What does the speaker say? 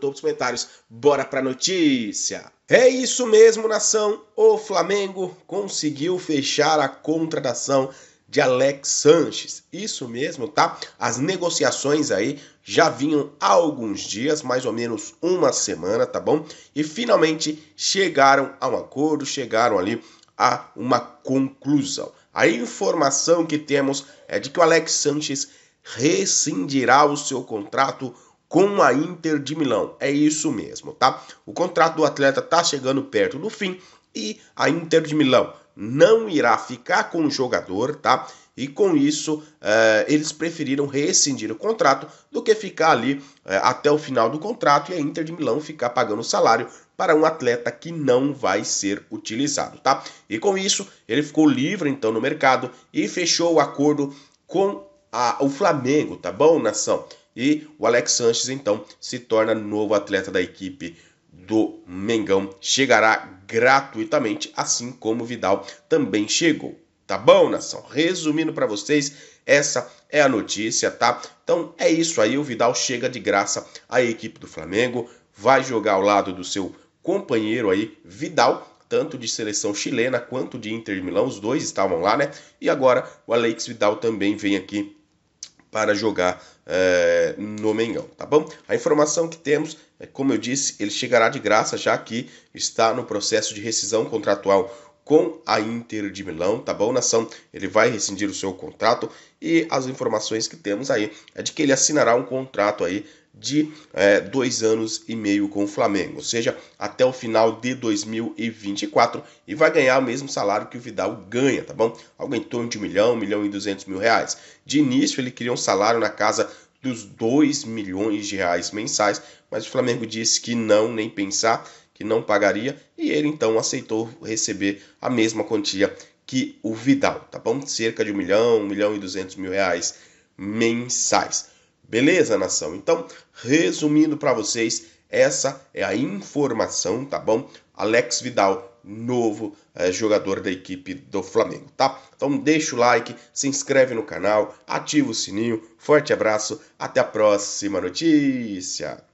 topo dos comentários. Bora pra notícia! É isso mesmo, nação! O Flamengo conseguiu fechar a contratação de Alex Sanches. Isso mesmo, tá? As negociações aí já vinham há alguns dias, mais ou menos uma semana, tá bom? E finalmente chegaram a um acordo, chegaram ali a uma conclusão. A informação que temos é de que o Alex Sanches rescindirá o seu contrato com a Inter de Milão. É isso mesmo, tá? O contrato do atleta tá chegando perto do fim e a Inter de Milão não irá ficar com o jogador, tá? E com isso, eh, eles preferiram rescindir o contrato do que ficar ali eh, até o final do contrato e a Inter de Milão ficar pagando o salário para um atleta que não vai ser utilizado, tá? E com isso, ele ficou livre então no mercado e fechou o acordo com a, o Flamengo, tá bom, nação? E o Alex Sanches então se torna novo atleta da equipe do Mengão. Chegará gratuitamente, assim como Vidal também chegou. Tá bom, nação? Resumindo para vocês, essa é a notícia, tá? Então é isso aí, o Vidal chega de graça à equipe do Flamengo, vai jogar ao lado do seu companheiro aí, Vidal, tanto de seleção chilena quanto de Inter Milão, os dois estavam lá, né? E agora o Alex Vidal também vem aqui para jogar é, no Mengão, tá bom? A informação que temos, é, como eu disse, ele chegará de graça já que está no processo de rescisão contratual com a Inter de Milão, tá bom, nação? Ele vai rescindir o seu contrato e as informações que temos aí é de que ele assinará um contrato aí de é, dois anos e meio com o Flamengo, ou seja, até o final de 2024 e vai ganhar o mesmo salário que o Vidal ganha, tá bom? Algo em torno de um milhão, um milhão e duzentos mil reais. De início ele queria um salário na casa dos dois milhões de reais mensais, mas o Flamengo disse que não, nem pensar, que não pagaria, e ele então aceitou receber a mesma quantia que o Vidal, tá bom? Cerca de um milhão, um milhão e duzentos mil reais mensais. Beleza, nação? Então, resumindo para vocês, essa é a informação, tá bom? Alex Vidal, novo é, jogador da equipe do Flamengo, tá? Então deixa o like, se inscreve no canal, ativa o sininho. Forte abraço, até a próxima notícia.